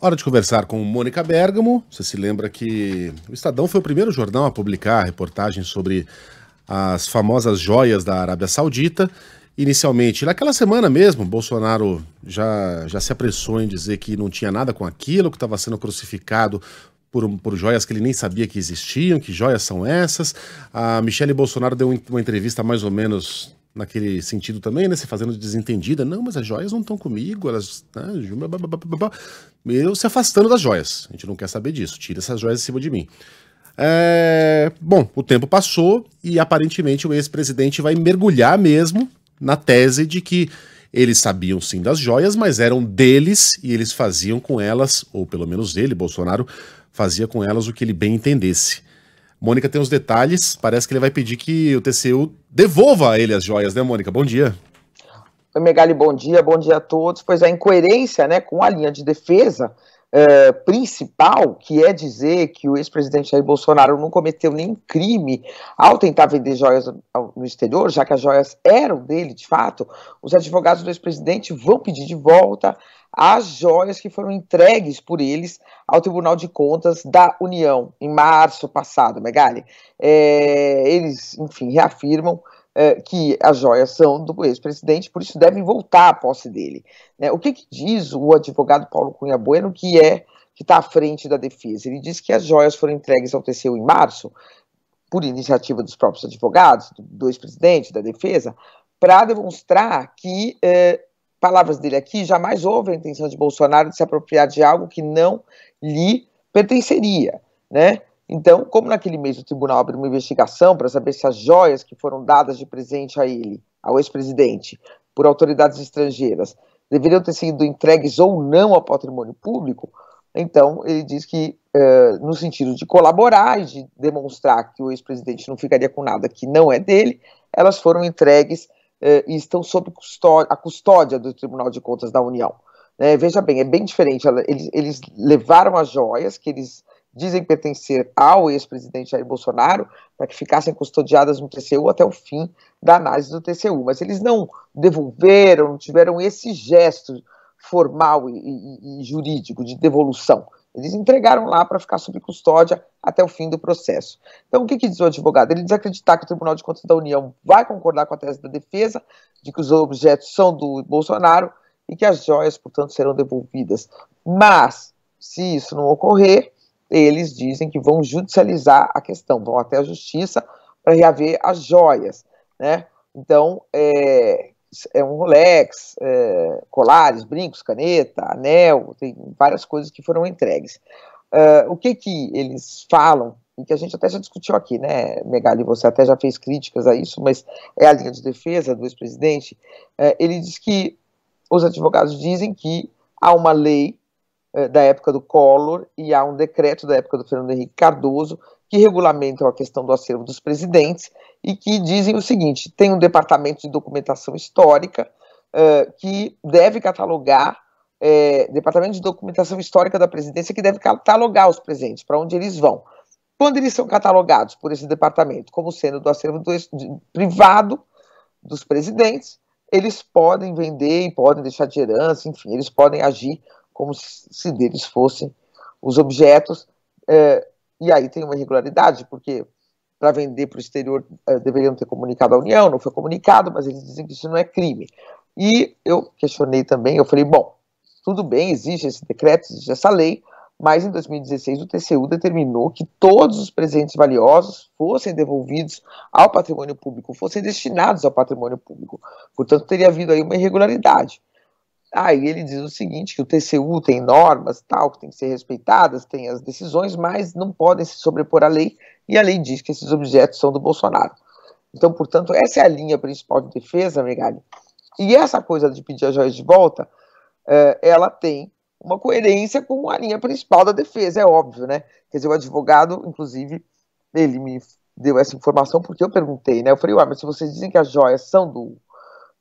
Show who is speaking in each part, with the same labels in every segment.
Speaker 1: Hora de conversar com Mônica Bergamo. Você se lembra que o Estadão foi o primeiro jornal a publicar a reportagem sobre as famosas joias da Arábia Saudita. Inicialmente, naquela semana mesmo, Bolsonaro já, já se apressou em dizer que não tinha nada com aquilo, que estava sendo crucificado por, por, joias que ele nem sabia que existiam, que joias são essas. A Michele Bolsonaro deu uma entrevista mais ou menos naquele sentido também, né? Se fazendo desentendida. Não, mas as joias não estão comigo, elas. Né? Eu se afastando das joias. A gente não quer saber disso. Tira essas joias de cima de mim. É... Bom, o tempo passou e aparentemente o ex-presidente vai mergulhar mesmo na tese de que eles sabiam sim das joias, mas eram deles e eles faziam com elas, ou pelo menos ele, Bolsonaro, fazia com elas o que ele bem entendesse. Mônica tem os detalhes, parece que ele vai pedir que o TCU devolva a ele as joias, né, Mônica? Bom dia.
Speaker 2: Oi, Megali, bom dia, bom dia a todos. Pois a é, incoerência né, com a linha de defesa é, principal, que é dizer que o ex-presidente Jair Bolsonaro não cometeu nenhum crime ao tentar vender joias no exterior, já que as joias eram dele de fato, os advogados do ex-presidente vão pedir de volta as joias que foram entregues por eles ao Tribunal de Contas da União em março passado, Megali. É, eles, enfim, reafirmam é, que as joias são do ex-presidente, por isso devem voltar à posse dele. Né? O que, que, diz o advogado Paulo Cunha Bueno, que é que está à frente da defesa? Ele diz que as joias foram entregues ao TCU em março, por iniciativa dos próprios advogados, do, do ex-presidente, da defesa, para demonstrar que é, palavras dele aqui, jamais houve a intenção de Bolsonaro de se apropriar de algo que não lhe pertenceria, né? Então, como naquele mês o tribunal abriu uma investigação para saber se as joias que foram dadas de presente a ele, ao ex-presidente, por autoridades estrangeiras, deveriam ter sido entregues ou não ao patrimônio público, então ele diz que, uh, no sentido de colaborar e de demonstrar que o ex-presidente não ficaria com nada que não é dele, elas foram entregues eh, e estão sob a custódia do Tribunal de Contas da União. Né, veja bem, é bem diferente. Eles, eles levaram as joias que eles dizem pertencer ao ex-presidente Jair Bolsonaro para que ficassem custodiadas no TCU até o fim da análise do TCU. Mas eles não devolveram, não tiveram esse gesto formal e, e, e jurídico de devolução. Eles entregaram lá para ficar sob custódia até o fim do processo. Então, o que, que diz o advogado? Ele acreditar que o Tribunal de Contas da União vai concordar com a tese da defesa de que os objetos são do Bolsonaro e que as joias, portanto, serão devolvidas. Mas, se isso não ocorrer, eles dizem que vão judicializar a questão, vão até a justiça para reaver as joias, né? Então, é, é um Rolex, é, colares, brincos, caneta, anel, tem várias coisas que foram entregues. Uh, o que que eles falam, e que a gente até já discutiu aqui, né, Megali, você até já fez críticas a isso, mas é a linha de defesa do ex-presidente, uh, ele diz que os advogados dizem que há uma lei eh, da época do Collor e há um decreto da época do Fernando Henrique Cardoso que regulamentam a questão do acervo dos presidentes e que dizem o seguinte: tem um departamento de documentação histórica uh, que deve catalogar, é, departamento de documentação histórica da presidência que deve catalogar os presentes, para onde eles vão. Quando eles são catalogados por esse departamento como sendo do acervo do, de, privado dos presidentes, eles podem vender e podem deixar de herança, enfim, eles podem agir como se deles fossem os objetos. É, e aí tem uma irregularidade, porque para vender para o exterior é, deveriam ter comunicado à União, não foi comunicado, mas eles dizem que isso não é crime. E eu questionei também, eu falei, bom, tudo bem, existe esse decreto, existe essa lei, mas em 2016 o TCU determinou que todos os presentes valiosos fossem devolvidos ao patrimônio público, fossem destinados ao patrimônio público. Portanto, teria havido aí uma irregularidade. Aí ah, ele diz o seguinte, que o TCU tem normas, tal, que tem que ser respeitadas, tem as decisões, mas não podem se sobrepor à lei, e a lei diz que esses objetos são do Bolsonaro. Então, portanto, essa é a linha principal de defesa, Megali. E essa coisa de pedir as joias de volta, é, ela tem uma coerência com a linha principal da defesa, é óbvio, né? Quer dizer, o advogado, inclusive, ele me deu essa informação porque eu perguntei, né? Eu falei, ué, mas se vocês dizem que as joias são do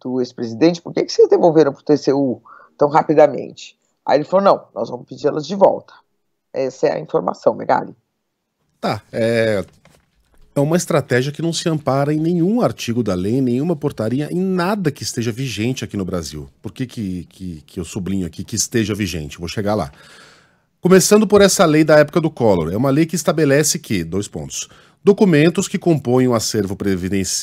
Speaker 2: do ex-presidente, por que, que vocês devolveram para o TCU tão rapidamente? Aí ele falou, não, nós vamos pedir elas de volta. Essa é a informação, Megali. Né,
Speaker 1: tá, é, é uma estratégia que não se ampara em nenhum artigo da lei, nenhuma portaria, em nada que esteja vigente aqui no Brasil. Por que, que, que, que eu sublinho aqui que esteja vigente? Vou chegar lá. Começando por essa lei da época do Collor, é uma lei que estabelece que, dois pontos, Documentos que compõem o acervo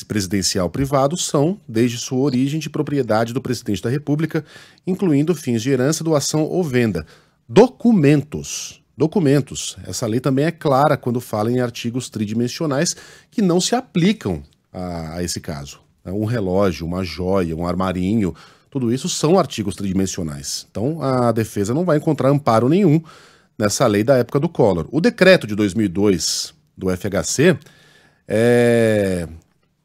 Speaker 1: presidencial privado são, desde sua origem, de propriedade do presidente da República, incluindo fins de herança, doação ou venda. Documentos. Documentos. Essa lei também é clara quando fala em artigos tridimensionais que não se aplicam a, a esse caso. É um relógio, uma joia, um armarinho, tudo isso são artigos tridimensionais. Então a defesa não vai encontrar amparo nenhum nessa lei da época do Collor. O decreto de 2002 do FHC, é,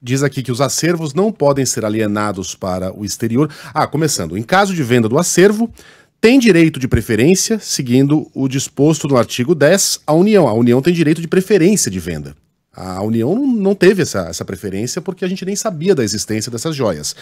Speaker 1: diz aqui que os acervos não podem ser alienados para o exterior. Ah, começando, em caso de venda do acervo, tem direito de preferência, seguindo o disposto no artigo 10, a União. A União tem direito de preferência de venda. A União não teve essa, essa preferência porque a gente nem sabia da existência dessas joias.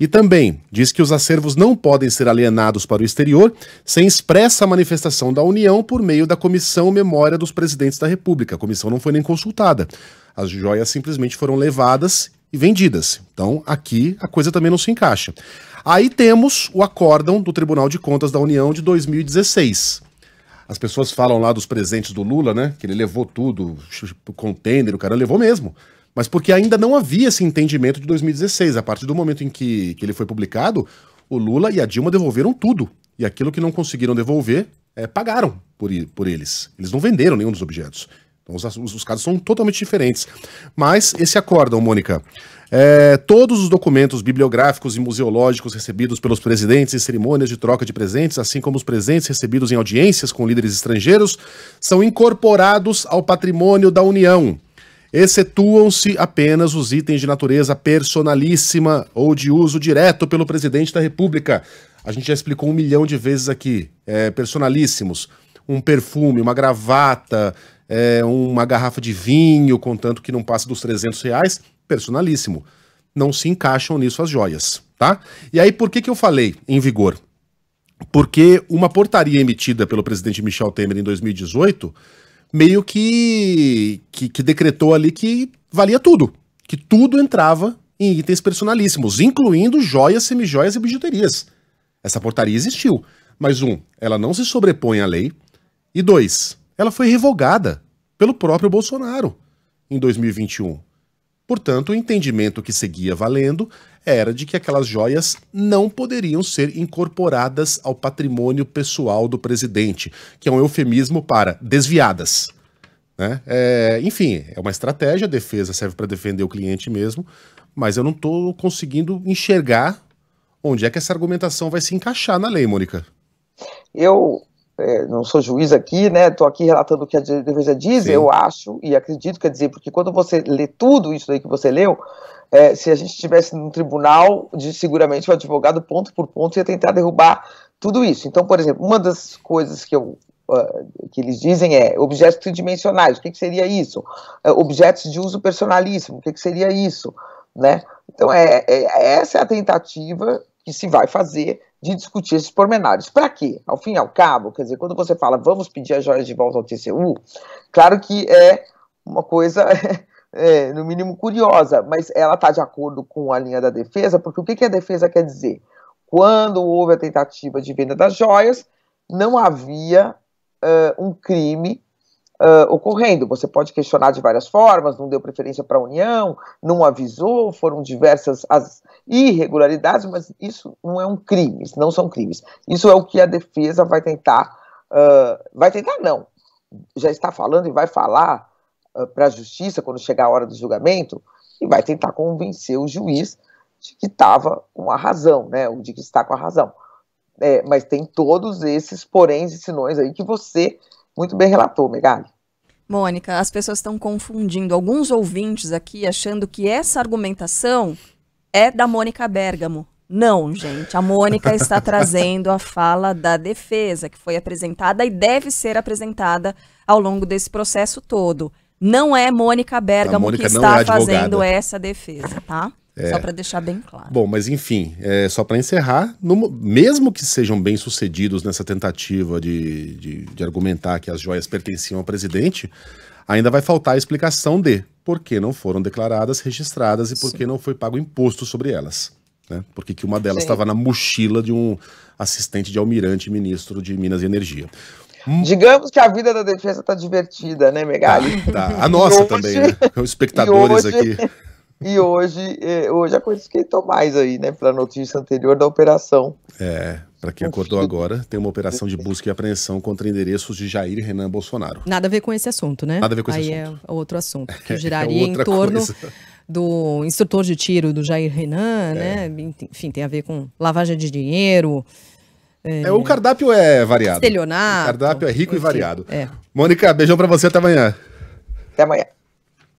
Speaker 1: E também diz que os acervos não podem ser alienados para o exterior sem expressa manifestação da União por meio da Comissão Memória dos Presidentes da República. A comissão não foi nem consultada. As joias simplesmente foram levadas e vendidas. Então, aqui a coisa também não se encaixa. Aí temos o acórdão do Tribunal de Contas da União de 2016. As pessoas falam lá dos presentes do Lula, né? Que ele levou tudo, contêiner, o cara levou mesmo mas porque ainda não havia esse entendimento de 2016. A partir do momento em que, que ele foi publicado, o Lula e a Dilma devolveram tudo. E aquilo que não conseguiram devolver, é, pagaram por, por eles. Eles não venderam nenhum dos objetos. Então os, os, os casos são totalmente diferentes. Mas esse acórdão, Mônica, é, todos os documentos bibliográficos e museológicos recebidos pelos presidentes em cerimônias de troca de presentes, assim como os presentes recebidos em audiências com líderes estrangeiros, são incorporados ao patrimônio da União excetuam-se apenas os itens de natureza personalíssima ou de uso direto pelo presidente da República. A gente já explicou um milhão de vezes aqui. É, personalíssimos. Um perfume, uma gravata, é, uma garrafa de vinho, contanto que não passe dos 300 reais. Personalíssimo. Não se encaixam nisso as joias, tá? E aí, por que, que eu falei em vigor? Porque uma portaria emitida pelo presidente Michel Temer em 2018 meio que, que, que decretou ali que valia tudo. Que tudo entrava em itens personalíssimos, incluindo joias, semijoias e bijuterias. Essa portaria existiu. Mas, um, ela não se sobrepõe à lei. E, dois, ela foi revogada pelo próprio Bolsonaro em 2021. Portanto, o entendimento que seguia valendo era de que aquelas joias não poderiam ser incorporadas ao patrimônio pessoal do presidente, que é um eufemismo para desviadas. Né? É, enfim, é uma estratégia, a defesa serve para defender o cliente mesmo, mas eu não estou conseguindo enxergar onde é que essa argumentação vai se encaixar na lei, Mônica.
Speaker 2: Eu, é, não sou juiz aqui, né? Estou aqui relatando o que a defesa diz, Sim. eu acho e acredito, quer dizer, porque quando você lê tudo isso aí que você leu, é, se a gente estivesse num tribunal, de, seguramente o advogado, ponto por ponto, ia tentar derrubar tudo isso. Então, por exemplo, uma das coisas que eu ah, que eles dizem é objetos tridimensionais, o que, que seria isso? É, objetos de uso personalíssimo, o que, que seria isso? Né? Então, é, é, essa é a tentativa que se vai fazer de discutir esses pormenores. Para quê? Ao fim e ao cabo, quer dizer, quando você fala vamos pedir as joias de volta ao TCU, claro que é uma coisa, é, no mínimo, curiosa, mas ela está de acordo com a linha da defesa, porque o que, que a defesa quer dizer? Quando houve a tentativa de venda das joias, não havia uh, um crime uh, ocorrendo. Você pode questionar de várias formas, não deu preferência para a União, não avisou, foram diversas as irregularidades, mas isso não é um crime, não são crimes. Isso é o que a defesa vai tentar, uh, vai tentar não, já está falando e vai falar uh, para a justiça quando chegar a hora do julgamento e vai tentar convencer o juiz de que estava com a razão, né? Ou de que está com a razão. É, mas tem todos esses poréns e sinões aí que você muito bem relatou, Megali.
Speaker 1: Mônica, as pessoas estão confundindo alguns ouvintes aqui achando que essa argumentação é da Mônica Bergamo. Não, gente, a Mônica está trazendo a fala da defesa, que foi apresentada e deve ser apresentada ao longo desse processo todo. Não é Mônica Bergamo Mônica que está é fazendo essa defesa, tá? É. Só para deixar bem claro. Bom, mas enfim, é, só para encerrar, no, mesmo que sejam bem-sucedidos nessa tentativa de, de, de, argumentar que as joias pertenciam ao presidente, ainda vai faltar a explicação de por que não foram declaradas, registradas e por Sim. que não foi pago imposto sobre elas. Né? Porque que uma delas estava na mochila de um assistente de almirante ministro de Minas e Energia. Hum.
Speaker 2: Digamos que a vida da defesa está divertida, né, Megali? Tá, tá. A nossa hoje, também, né? Os espectadores hoje... aqui. E hoje, é, hoje a coisa esquentou mais aí, né? Pela
Speaker 1: notícia anterior da operação. É, para quem acordou agora, tem uma operação de busca e apreensão contra endereços de Jair e Renan Bolsonaro. Nada a ver com esse assunto, né? Nada a ver com esse aí assunto. Aí é outro assunto, que giraria é em torno coisa. do instrutor de tiro do Jair Renan, é. né? Enfim, tem a ver com lavagem de dinheiro, é, é, o cardápio é variado. Estelionato. O cardápio é rico enfim, e variado. É. Mônica, beijão para você, até amanhã. Até amanhã.